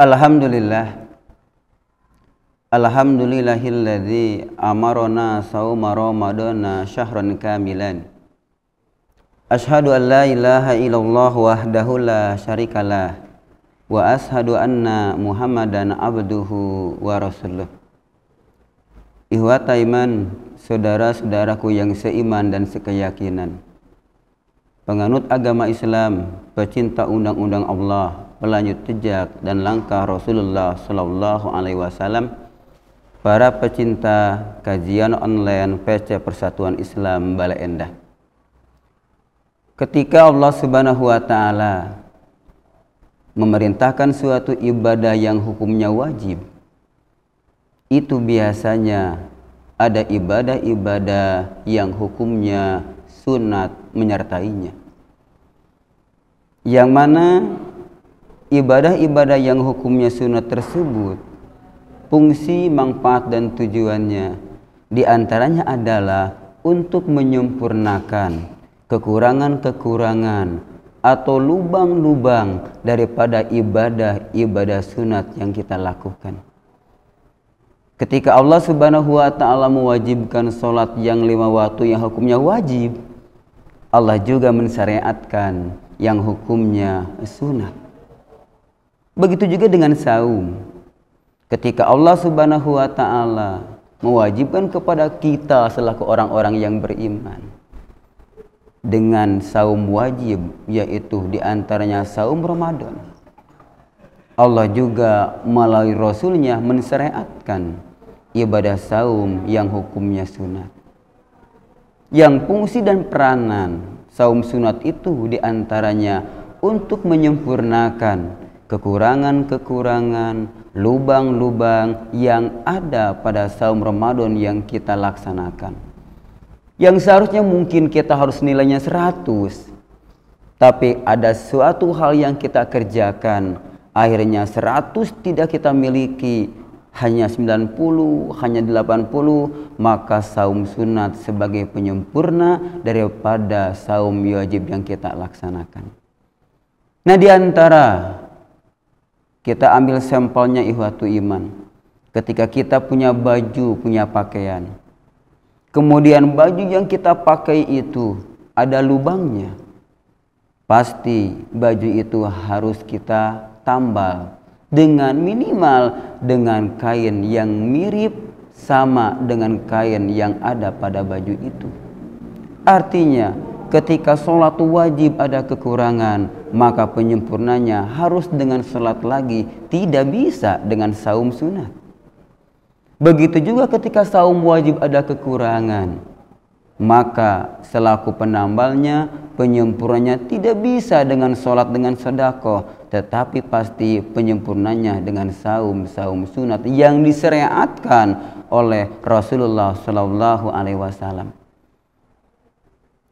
Alhamdulillah Alhamdulillahilladzi amarona sauma ramadana syahran kamilan Ashhadu an la ilaha illallah wahdahu la syarikalah wa ashadu anna muhammadan abduhu wa rasuluh Ihwata iman, saudara-saudaraku yang seiman dan sekeyakinan Penganut agama Islam, pecinta undang-undang Allah, pelanjut jejak dan langkah Rasulullah Shallallahu Alaihi Wasallam, para pecinta kajian online PC Persatuan Islam Bale Endah. Ketika Allah Subhanahu wa taala memerintahkan suatu ibadah yang hukumnya wajib, itu biasanya ada ibadah-ibadah yang hukumnya sunat menyertainya. Yang mana ibadah-ibadah yang hukumnya sunat tersebut fungsi, manfaat dan tujuannya diantaranya adalah untuk menyempurnakan kekurangan-kekurangan atau lubang-lubang daripada ibadah-ibadah sunat yang kita lakukan. Ketika Allah Subhanahu wa taala mewajibkan salat yang lima waktu yang hukumnya wajib, Allah juga mensyariatkan yang hukumnya sunat. Begitu juga dengan saum. Ketika Allah Subhanahu wa taala mewajibkan kepada kita selaku orang-orang yang beriman dengan saum wajib yaitu di antaranya saum Ramadan. Allah juga melalui Rasulnya mensyariatkan ibadah saum yang hukumnya sunat. Yang fungsi dan peranan saum sunat itu di antaranya untuk menyempurnakan kekurangan-kekurangan, lubang-lubang yang ada pada saum Ramadan yang kita laksanakan. Yang seharusnya mungkin kita harus nilainya 100. Tapi ada suatu hal yang kita kerjakan, akhirnya 100 tidak kita miliki, hanya 90, hanya 80, maka saum sunat sebagai penyempurna daripada saum wajib yang kita laksanakan. Nah di antara kita ambil sampelnya ihwatu iman. Ketika kita punya baju, punya pakaian. Kemudian baju yang kita pakai itu ada lubangnya. Pasti baju itu harus kita tambal dengan minimal dengan kain yang mirip sama dengan kain yang ada pada baju itu. Artinya, ketika sholat wajib ada kekurangan, maka penyempurnanya harus dengan sholat lagi, tidak bisa dengan saum sunat. Begitu juga ketika saum wajib ada kekurangan, maka selaku penambalnya penyempurnanya tidak bisa dengan sholat dengan sedekah tetapi pasti penyempurnanya dengan saum saum sunat yang disyariatkan oleh Rasulullah Shallallahu Alaihi Wasallam.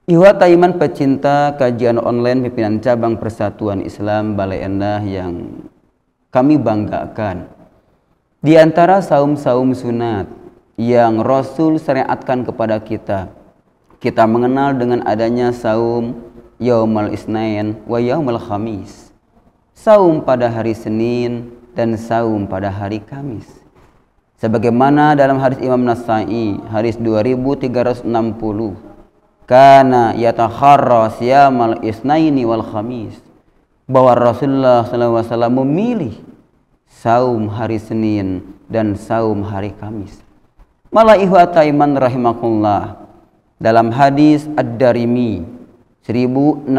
Iwa Taiman Pecinta Kajian Online Pimpinan Cabang Persatuan Islam Balai Endah yang kami banggakan. Di antara saum-saum sunat yang Rasul syariatkan kepada kita, kita mengenal dengan adanya saum Yaumal Isnain wa Yaumal Khamis. Saum pada hari Senin dan saum pada hari Kamis. Sebagaimana dalam hadis Imam Nasai, hadis 2360, kana yatakharra siyamal isnaini wal khamis bahwa Rasulullah SAW memilih saum hari Senin dan saum hari Kamis. Malah ihwataiman rahimakullah dalam hadis Ad-Darimi 1685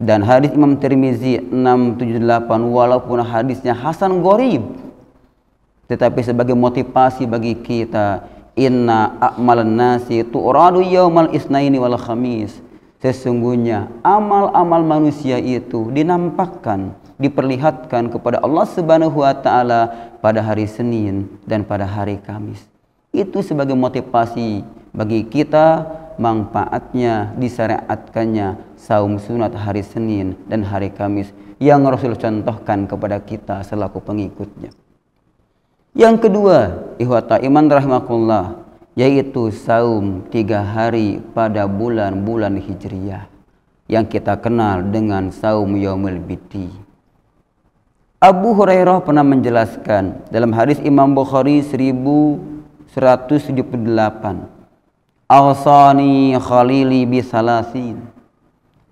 dan hadis Imam Tirmizi 678 walaupun hadisnya Hasan Gorib tetapi sebagai motivasi bagi kita inna a'malan nasi tu'radu yaumal isnaini wal khamis sesungguhnya amal-amal manusia itu dinampakkan diperlihatkan kepada Allah Subhanahu wa taala pada hari Senin dan pada hari Kamis itu sebagai motivasi bagi kita manfaatnya disyariatkannya saum sunat hari Senin dan hari Kamis yang Rasul contohkan kepada kita selaku pengikutnya yang kedua, ihwata iman rahmakullah, yaitu saum tiga hari pada bulan-bulan Hijriyah yang kita kenal dengan saum yaumil biti. Abu Hurairah pernah menjelaskan dalam hadis Imam Bukhari 1178 Awsani Khalili bisalasin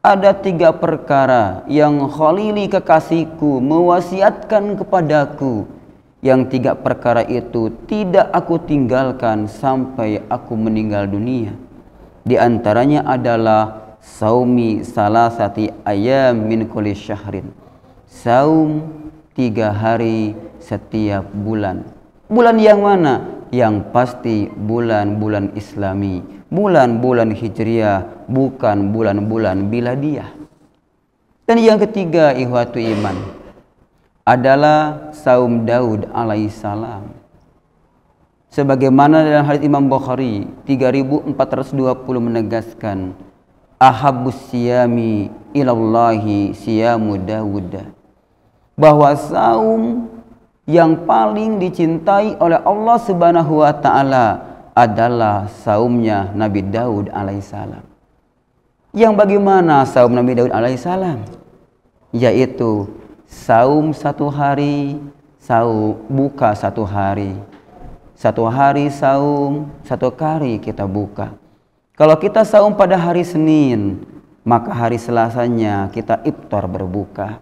ada tiga perkara yang Khalili kekasihku mewasiatkan kepadaku yang tiga perkara itu tidak aku tinggalkan sampai aku meninggal dunia. Di antaranya adalah saumi salasati ayam min kulli syahrin. Saum tiga hari setiap bulan. Bulan yang mana? Yang pasti bulan-bulan islami. Bulan-bulan hijriah, bukan bulan-bulan biladiah. Dan yang ketiga ihwatu iman adalah saum Daud alaihissalam. Sebagaimana dalam hadis Imam Bukhari 3420 menegaskan ahabbus siyami ilallahi siyamu Daud bahwa saum yang paling dicintai oleh Allah Subhanahu wa taala adalah saumnya Nabi Daud alaihissalam. Yang bagaimana saum Nabi Daud alaihissalam? Yaitu saum satu hari saum buka satu hari satu hari saum satu kali kita buka kalau kita saum pada hari Senin maka hari Selasanya kita iftar berbuka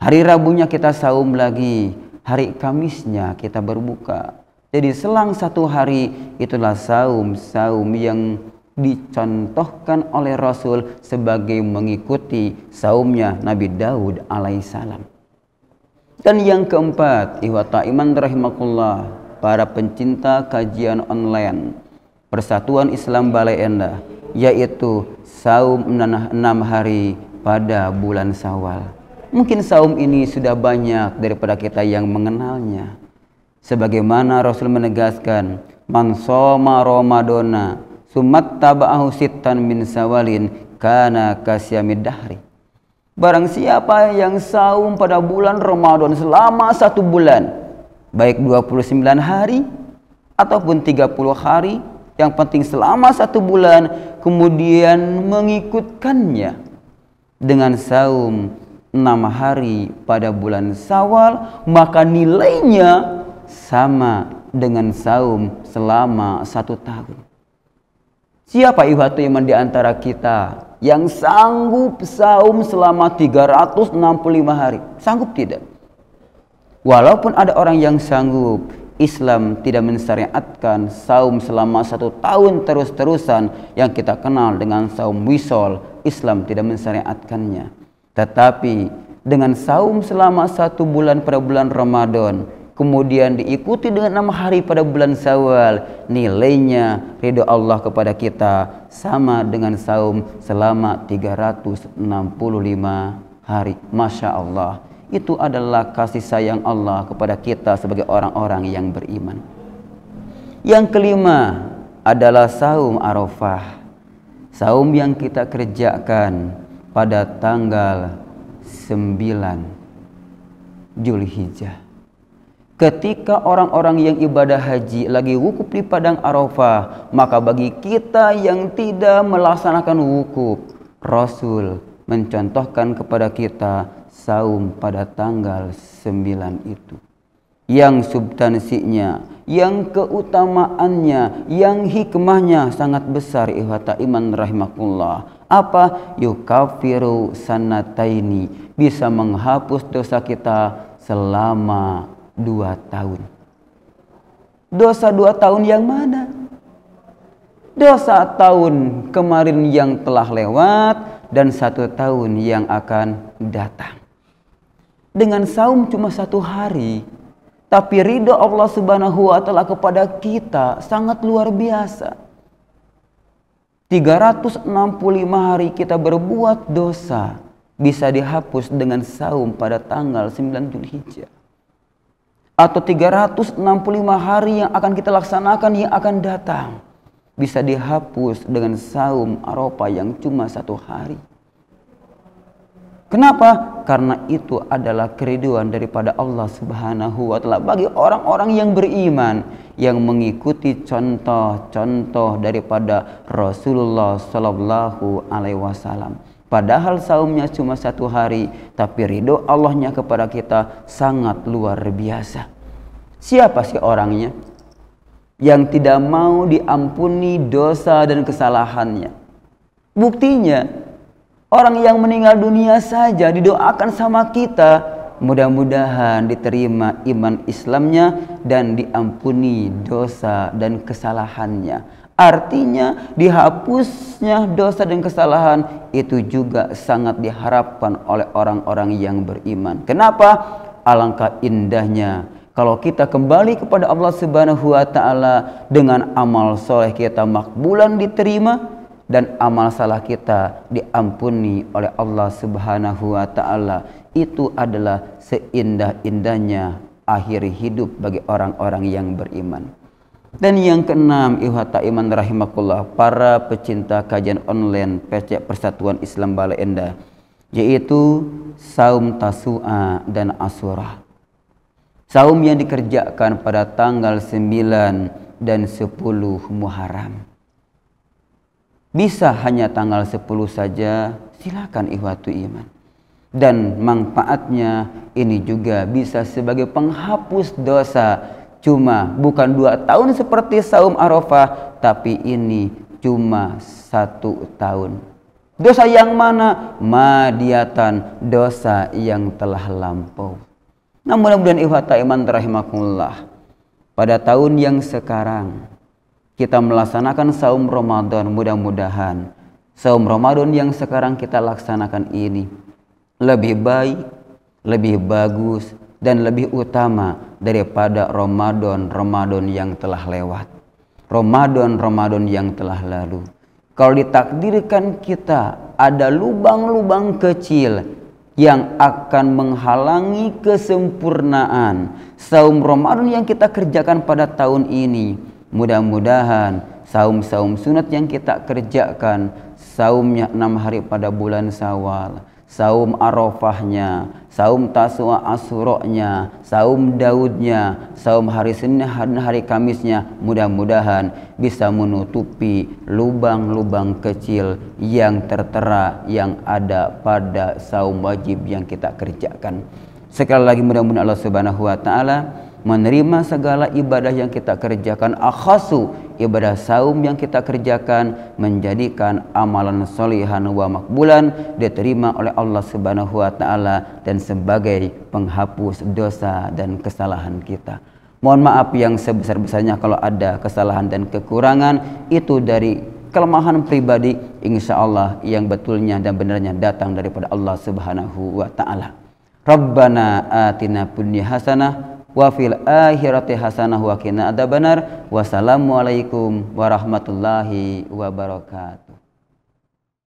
hari Rabunya kita saum lagi hari Kamisnya kita berbuka jadi selang satu hari itulah saum saum yang dicontohkan oleh Rasul sebagai mengikuti saumnya Nabi Daud alaihissalam. Dan yang keempat, ihwata iman rahimakullah, para pencinta kajian online Persatuan Islam Balai Endah, yaitu saum enam hari pada bulan Sawal Mungkin saum ini sudah banyak daripada kita yang mengenalnya. Sebagaimana Rasul menegaskan, "Man soma Ramadana Sumat taba'ahu sittan min sawalin kana kasyamid dahri. Barang siapa yang saum pada bulan Ramadan selama satu bulan, baik 29 hari ataupun 30 hari, yang penting selama satu bulan, kemudian mengikutkannya dengan saum enam hari pada bulan sawal, maka nilainya sama dengan saum selama satu tahun. Siapa ihwatu iman di antara kita yang sanggup saum selama 365 hari? Sanggup tidak? Walaupun ada orang yang sanggup, Islam tidak mensyariatkan saum selama satu tahun terus-terusan yang kita kenal dengan saum wisol. Islam tidak mensyariatkannya. Tetapi dengan saum selama satu bulan pada bulan Ramadan, kemudian diikuti dengan enam hari pada bulan Sawal, nilainya ridho Allah kepada kita sama dengan saum selama 365 hari. Masya Allah, itu adalah kasih sayang Allah kepada kita sebagai orang-orang yang beriman. Yang kelima adalah saum Arafah. Saum yang kita kerjakan pada tanggal 9 Julhijjah. Ketika orang-orang yang ibadah haji lagi wukuf di padang Arafah, maka bagi kita yang tidak melaksanakan wukuf, Rasul mencontohkan kepada kita saum pada tanggal 9 itu. Yang substansinya, yang keutamaannya, yang hikmahnya sangat besar ihwata iman rahimakumullah. Apa? Yukafiru sanataini. Bisa menghapus dosa kita selama dua tahun. Dosa dua tahun yang mana? Dosa tahun kemarin yang telah lewat dan satu tahun yang akan datang. Dengan saum cuma satu hari, tapi ridho Allah Subhanahu wa Ta'ala kepada kita sangat luar biasa. 365 hari kita berbuat dosa bisa dihapus dengan saum pada tanggal 9 Zulhijjah atau 365 hari yang akan kita laksanakan yang akan datang bisa dihapus dengan saum Eropa yang cuma satu hari. Kenapa? Karena itu adalah keriduan daripada Allah Subhanahu wa taala bagi orang-orang yang beriman yang mengikuti contoh-contoh daripada Rasulullah sallallahu alaihi wasallam. Padahal saumnya cuma satu hari, tapi ridho Allahnya kepada kita sangat luar biasa. Siapa sih orangnya yang tidak mau diampuni dosa dan kesalahannya? Buktinya, orang yang meninggal dunia saja didoakan sama kita. Mudah-mudahan diterima iman Islamnya dan diampuni dosa dan kesalahannya Artinya dihapusnya dosa dan kesalahan itu juga sangat diharapkan oleh orang-orang yang beriman. Kenapa? Alangkah indahnya kalau kita kembali kepada Allah Subhanahu wa taala dengan amal soleh kita makbulan diterima dan amal salah kita diampuni oleh Allah Subhanahu wa taala. Itu adalah seindah-indahnya akhir hidup bagi orang-orang yang beriman. Dan yang keenam, Ihwata Iman rahimakullah para pecinta kajian online PCK Persatuan Islam Bale Endah, yaitu Saum Tasu'a dan Asurah. Saum yang dikerjakan pada tanggal 9 dan 10 Muharram. Bisa hanya tanggal 10 saja, silakan Ihwatu Iman. Dan manfaatnya ini juga bisa sebagai penghapus dosa cuma bukan dua tahun seperti saum Arafah, tapi ini cuma satu tahun. Dosa yang mana? Madiatan, dosa yang telah lampau. Nah mudah-mudahan ihwata iman rahimakumullah. Pada tahun yang sekarang, kita melaksanakan saum Ramadan mudah-mudahan. Saum Ramadan yang sekarang kita laksanakan ini lebih baik, lebih bagus, dan lebih utama daripada Ramadan Ramadan yang telah lewat Ramadan Ramadan yang telah lalu kalau ditakdirkan kita ada lubang-lubang kecil yang akan menghalangi kesempurnaan saum Ramadan yang kita kerjakan pada tahun ini. Mudah-mudahan saum-saum sunat yang kita kerjakan saumnya enam hari pada bulan Syawal saum Arafahnya, saum Tasua Asuroknya, saum Daudnya, saum hari Senin hari Kamisnya mudah-mudahan bisa menutupi lubang-lubang kecil yang tertera yang ada pada saum wajib yang kita kerjakan. Sekali lagi mudah-mudahan Allah Subhanahu wa taala menerima segala ibadah yang kita kerjakan akhasu ibadah saum yang kita kerjakan menjadikan amalan solihan wa makbulan diterima oleh Allah Subhanahu wa taala dan sebagai penghapus dosa dan kesalahan kita. Mohon maaf yang sebesar-besarnya kalau ada kesalahan dan kekurangan itu dari kelemahan pribadi insya Allah yang betulnya dan benarnya datang daripada Allah Subhanahu wa taala. Rabbana atina punya hasanah wa fil akhirati hasanah wa ada benar. wassalamualaikum warahmatullahi wabarakatuh